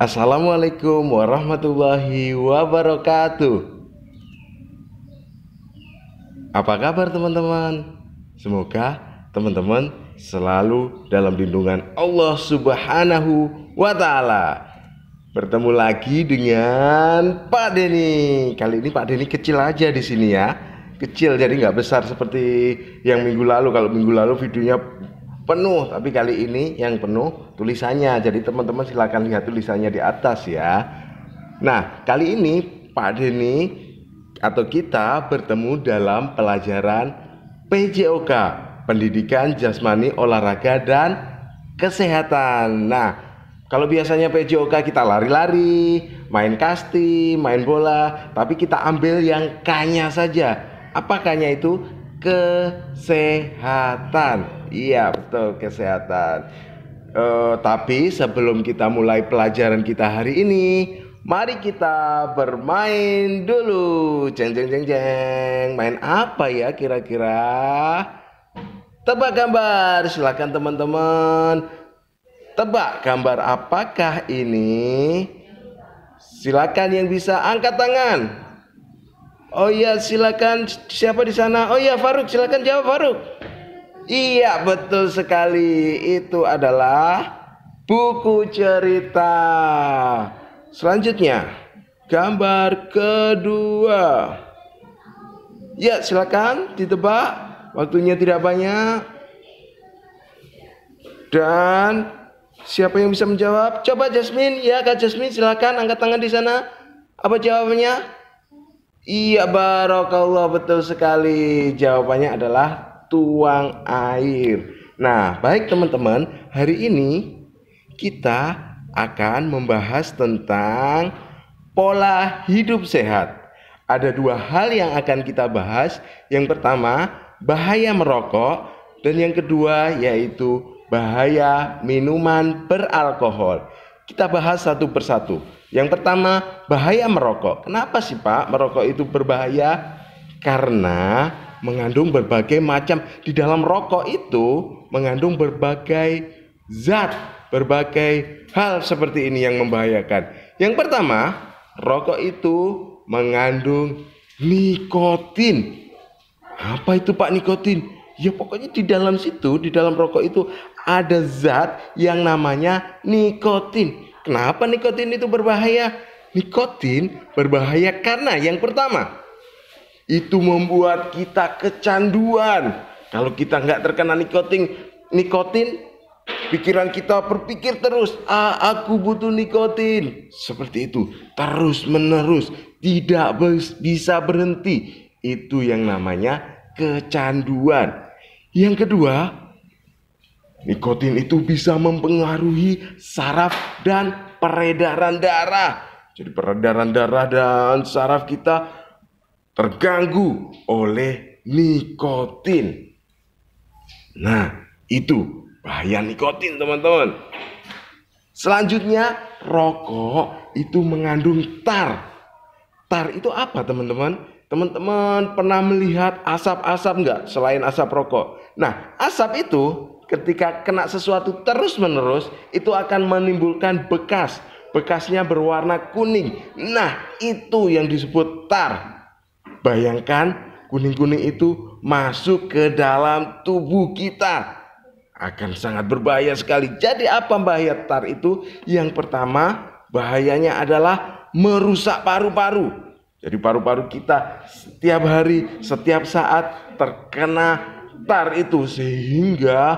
Assalamualaikum warahmatullahi wabarakatuh. Apa kabar teman-teman? Semoga teman-teman selalu dalam lindungan Allah Subhanahu wa taala. Bertemu lagi dengan Pak Deni. Kali ini Pak Deni kecil aja di sini ya. Kecil jadi nggak besar seperti yang minggu lalu. Kalau minggu lalu videonya penuh tapi kali ini yang penuh tulisannya jadi teman-teman silahkan lihat tulisannya di atas ya nah kali ini Pak Deni atau kita bertemu dalam pelajaran PJOK Pendidikan Jasmani Olahraga dan Kesehatan nah kalau biasanya PJOK kita lari-lari main kasti main bola tapi kita ambil yang kanya saja apa kanya itu kesehatan Iya betul kesehatan. Uh, tapi sebelum kita mulai pelajaran kita hari ini, mari kita bermain dulu. Jeng jeng jeng jeng. Main apa ya kira-kira? Tebak gambar. Silakan teman-teman. Tebak gambar apakah ini? Silakan yang bisa angkat tangan. Oh iya, silakan siapa di sana? Oh iya, Faruk, silakan jawab Faruk. Iya betul sekali itu adalah buku cerita. Selanjutnya gambar kedua. Ya silakan ditebak waktunya tidak banyak. Dan siapa yang bisa menjawab? Coba Jasmine, ya Kak Jasmine silakan angkat tangan di sana. Apa jawabannya? Iya barokallah betul sekali. Jawabannya adalah tuang air. Nah, baik teman-teman, hari ini kita akan membahas tentang pola hidup sehat. Ada dua hal yang akan kita bahas. Yang pertama, bahaya merokok dan yang kedua yaitu bahaya minuman beralkohol. Kita bahas satu persatu. Yang pertama, bahaya merokok. Kenapa sih, Pak? Merokok itu berbahaya karena mengandung berbagai macam di dalam rokok itu mengandung berbagai zat, berbagai hal seperti ini yang membahayakan. Yang pertama, rokok itu mengandung nikotin. Apa itu Pak nikotin? Ya pokoknya di dalam situ, di dalam rokok itu ada zat yang namanya nikotin. Kenapa nikotin itu berbahaya? Nikotin berbahaya karena yang pertama, itu membuat kita kecanduan. Kalau kita nggak terkena nikotin, nikotin, pikiran kita berpikir terus, ah, aku butuh nikotin. Seperti itu, terus menerus, tidak bisa berhenti. Itu yang namanya kecanduan. Yang kedua, nikotin itu bisa mempengaruhi saraf dan peredaran darah. Jadi peredaran darah dan saraf kita terganggu oleh nikotin. Nah, itu bahaya nikotin, teman-teman. Selanjutnya, rokok itu mengandung tar. Tar itu apa, teman-teman? Teman-teman pernah melihat asap-asap nggak selain asap rokok? Nah, asap itu ketika kena sesuatu terus-menerus itu akan menimbulkan bekas. Bekasnya berwarna kuning. Nah, itu yang disebut tar. Bayangkan kuning-kuning itu masuk ke dalam tubuh kita. Akan sangat berbahaya sekali. Jadi apa bahaya tar itu? Yang pertama, bahayanya adalah merusak paru-paru. Jadi paru-paru kita setiap hari, setiap saat terkena tar itu sehingga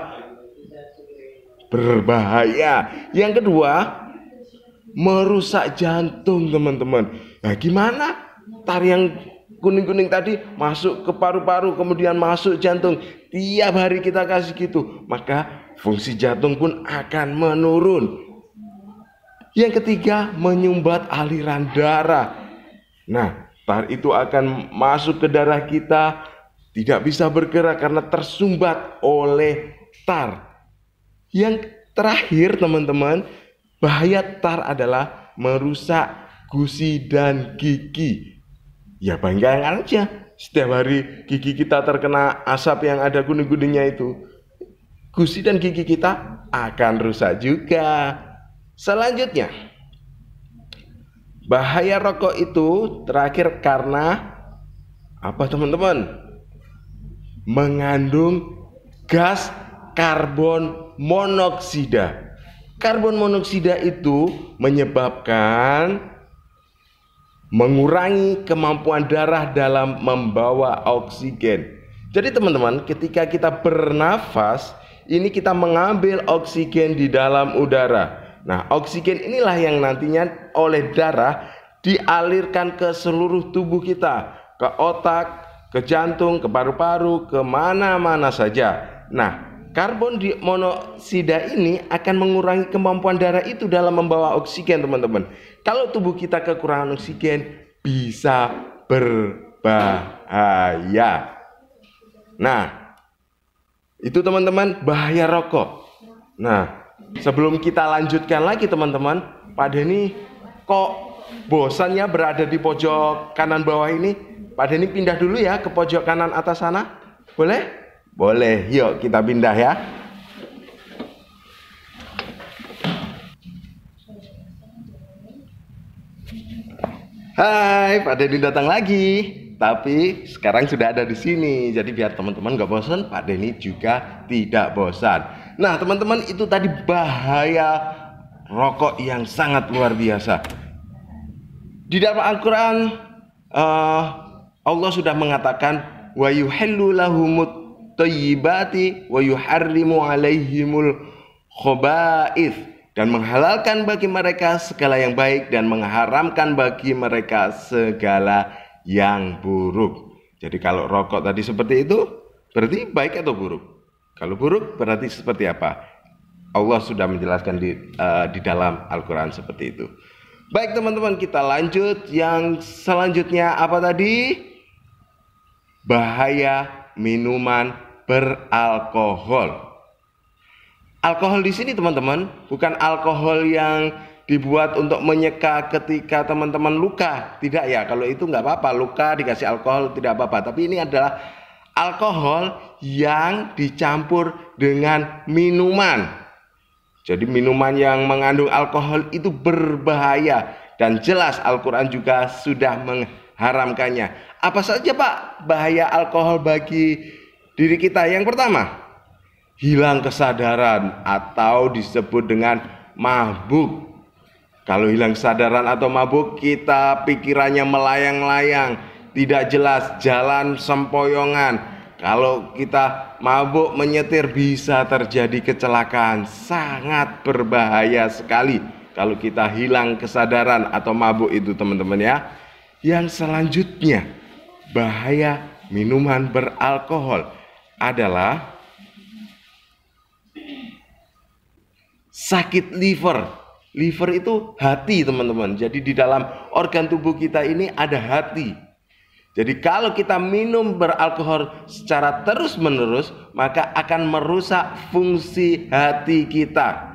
berbahaya. Yang kedua, merusak jantung, teman-teman. Nah, gimana? Tar yang kuning-kuning tadi masuk ke paru-paru kemudian masuk jantung tiap hari kita kasih gitu maka fungsi jantung pun akan menurun yang ketiga menyumbat aliran darah nah tar itu akan masuk ke darah kita tidak bisa bergerak karena tersumbat oleh tar yang terakhir teman-teman bahaya tar adalah merusak gusi dan gigi Ya bangga bayangkan aja setiap hari gigi kita terkena asap yang ada kuning-kuningnya itu. Gusi dan gigi kita akan rusak juga. Selanjutnya, bahaya rokok itu terakhir karena apa teman-teman? Mengandung gas karbon monoksida. Karbon monoksida itu menyebabkan mengurangi kemampuan darah dalam membawa oksigen. Jadi teman-teman, ketika kita bernafas, ini kita mengambil oksigen di dalam udara. Nah, oksigen inilah yang nantinya oleh darah dialirkan ke seluruh tubuh kita, ke otak, ke jantung, ke paru-paru, kemana-mana saja. Nah, karbon monoksida ini akan mengurangi kemampuan darah itu dalam membawa oksigen, teman-teman. Kalau tubuh kita kekurangan oksigen bisa berbahaya. Nah, itu teman-teman bahaya rokok. Nah, sebelum kita lanjutkan lagi teman-teman, Pak ini kok bosannya berada di pojok kanan bawah ini? Pak ini pindah dulu ya ke pojok kanan atas sana. Boleh? Boleh. Yuk kita pindah ya. Hai, Pak Denny datang lagi. Tapi sekarang sudah ada di sini. Jadi biar teman-teman gak bosan, Pak Denny juga tidak bosan. Nah, teman-teman itu tadi bahaya rokok yang sangat luar biasa. Di dalam Al-Quran uh, Allah sudah mengatakan wa yuhillu lahumut tayyibati wa yuharrimu alaihimul khoba'ith dan menghalalkan bagi mereka segala yang baik dan mengharamkan bagi mereka segala yang buruk. Jadi kalau rokok tadi seperti itu, berarti baik atau buruk? Kalau buruk berarti seperti apa? Allah sudah menjelaskan di uh, di dalam Al-Qur'an seperti itu. Baik teman-teman, kita lanjut yang selanjutnya apa tadi? Bahaya minuman beralkohol. Alkohol di sini teman-teman bukan alkohol yang dibuat untuk menyeka ketika teman-teman luka. Tidak ya, kalau itu nggak apa-apa. Luka dikasih alkohol tidak apa-apa. Tapi ini adalah alkohol yang dicampur dengan minuman. Jadi minuman yang mengandung alkohol itu berbahaya dan jelas Al-Qur'an juga sudah mengharamkannya. Apa saja Pak bahaya alkohol bagi diri kita? Yang pertama, hilang kesadaran atau disebut dengan mabuk. Kalau hilang kesadaran atau mabuk, kita pikirannya melayang-layang, tidak jelas, jalan sempoyongan. Kalau kita mabuk menyetir bisa terjadi kecelakaan, sangat berbahaya sekali kalau kita hilang kesadaran atau mabuk itu teman-teman ya. Yang selanjutnya, bahaya minuman beralkohol adalah sakit liver. Liver itu hati, teman-teman. Jadi di dalam organ tubuh kita ini ada hati. Jadi kalau kita minum beralkohol secara terus-menerus, maka akan merusak fungsi hati kita.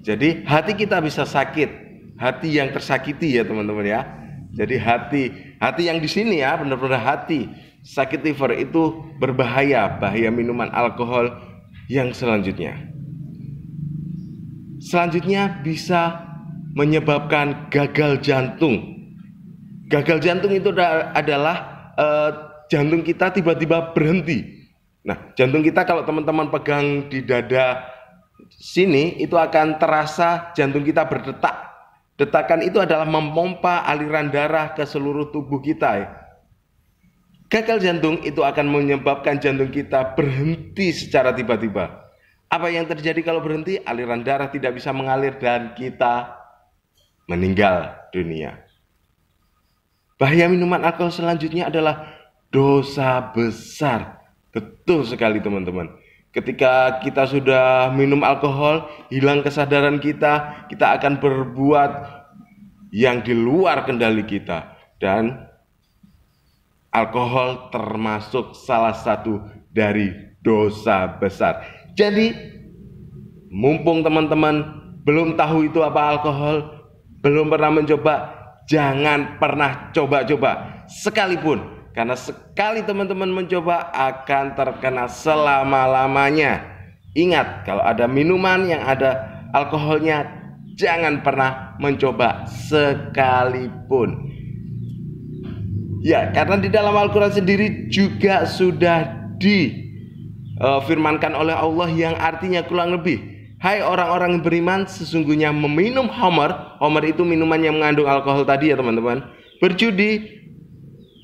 Jadi hati kita bisa sakit, hati yang tersakiti ya teman-teman ya. Jadi hati, hati yang di sini ya benar-benar hati sakit liver itu berbahaya, bahaya minuman alkohol yang selanjutnya selanjutnya bisa menyebabkan gagal jantung. Gagal jantung itu adalah uh, jantung kita tiba-tiba berhenti. Nah, jantung kita kalau teman-teman pegang di dada sini itu akan terasa jantung kita berdetak. Detakan itu adalah memompa aliran darah ke seluruh tubuh kita. Gagal jantung itu akan menyebabkan jantung kita berhenti secara tiba-tiba. Apa yang terjadi kalau berhenti? Aliran darah tidak bisa mengalir dan kita meninggal dunia. Bahaya minuman alkohol selanjutnya adalah dosa besar. Betul sekali teman-teman. Ketika kita sudah minum alkohol, hilang kesadaran kita, kita akan berbuat yang di luar kendali kita. Dan alkohol termasuk salah satu dari dosa besar jadi mumpung teman-teman belum tahu itu apa alkohol, belum pernah mencoba, jangan pernah coba-coba sekalipun karena sekali teman-teman mencoba akan terkena selama-lamanya. Ingat kalau ada minuman yang ada alkoholnya jangan pernah mencoba sekalipun. Ya, karena di dalam Al-Qur'an sendiri juga sudah di uh, firmankan oleh Allah yang artinya kurang lebih Hai orang-orang yang beriman sesungguhnya meminum homer Homer itu minuman yang mengandung alkohol tadi ya teman-teman Berjudi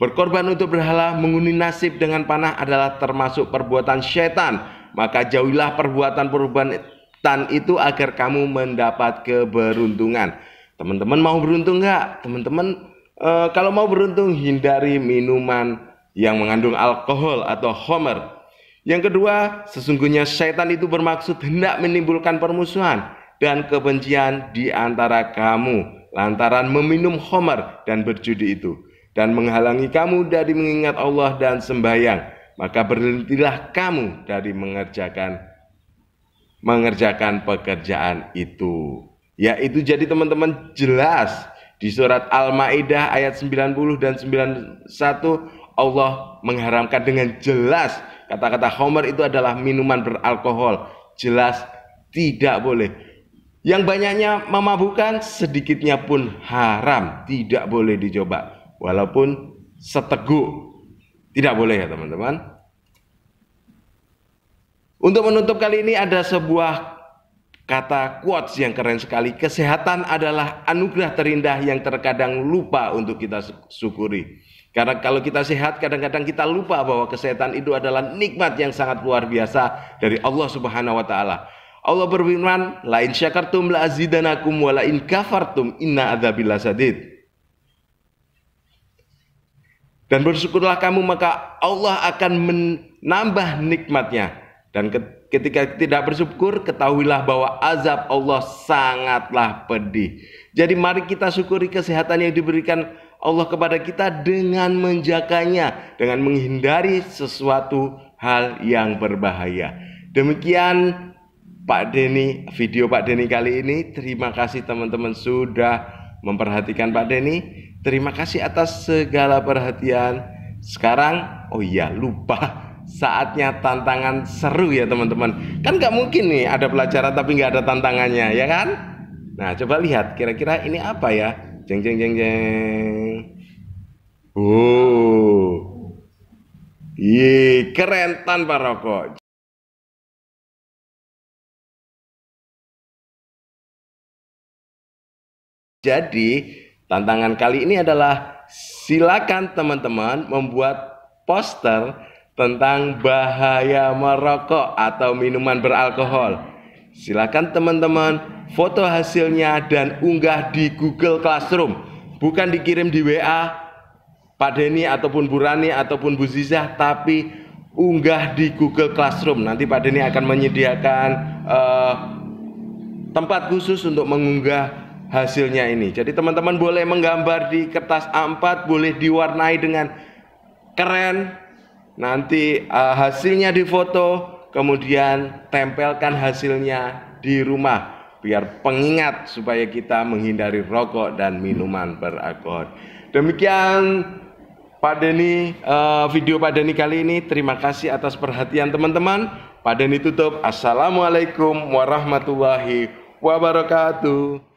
Berkorban untuk berhala menguni nasib dengan panah adalah termasuk perbuatan setan Maka jauhilah perbuatan-perbuatan itu agar kamu mendapat keberuntungan Teman-teman mau beruntung nggak? Teman-teman e, kalau mau beruntung hindari minuman yang mengandung alkohol atau homer yang kedua, sesungguhnya setan itu bermaksud hendak menimbulkan permusuhan dan kebencian di antara kamu lantaran meminum homer dan berjudi itu dan menghalangi kamu dari mengingat Allah dan sembahyang maka berhentilah kamu dari mengerjakan mengerjakan pekerjaan itu yaitu jadi teman-teman jelas di surat Al-Maidah ayat 90 dan 91 Allah mengharamkan dengan jelas Kata-kata homer itu adalah minuman beralkohol. Jelas tidak boleh. Yang banyaknya memabukkan, sedikitnya pun haram. Tidak boleh dicoba. Walaupun seteguk. Tidak boleh ya teman-teman. Untuk menutup kali ini ada sebuah Kata quotes yang keren sekali, kesehatan adalah anugerah terindah yang terkadang lupa untuk kita syukuri. Karena kalau kita sehat, kadang-kadang kita lupa bahwa kesehatan itu adalah nikmat yang sangat luar biasa dari Allah Subhanahu wa taala. Allah berfirman, "Lain syakartum la azidanakum wa la kafartum inna adzabil sadid." Dan bersyukurlah kamu maka Allah akan menambah nikmatnya dan Ketika tidak bersyukur, ketahuilah bahwa azab Allah sangatlah pedih. Jadi mari kita syukuri kesehatan yang diberikan Allah kepada kita dengan menjaganya, dengan menghindari sesuatu hal yang berbahaya. Demikian Pak Denny, video Pak Denny kali ini. Terima kasih teman-teman sudah memperhatikan Pak Denny. Terima kasih atas segala perhatian. Sekarang, oh iya lupa saatnya tantangan seru ya teman-teman. Kan nggak mungkin nih ada pelajaran tapi nggak ada tantangannya, ya kan? Nah, coba lihat kira-kira ini apa ya? Jeng jeng jeng jeng. Oh. keren tanpa rokok. Jadi, tantangan kali ini adalah silakan teman-teman membuat poster tentang bahaya merokok atau minuman beralkohol. Silakan teman-teman foto hasilnya dan unggah di Google Classroom, bukan dikirim di WA Pak Denny ataupun Bu Rani ataupun Bu Zizah, tapi unggah di Google Classroom. Nanti Pak Denny akan menyediakan uh, tempat khusus untuk mengunggah hasilnya ini. Jadi teman-teman boleh menggambar di kertas A4, boleh diwarnai dengan keren, Nanti uh, hasilnya difoto, kemudian tempelkan hasilnya di rumah biar pengingat supaya kita menghindari rokok dan minuman beralkohol. Demikian Pak Deni uh, eh, video Pak Deni kali ini. Terima kasih atas perhatian teman-teman. Pak Deni tutup. Assalamualaikum warahmatullahi wabarakatuh.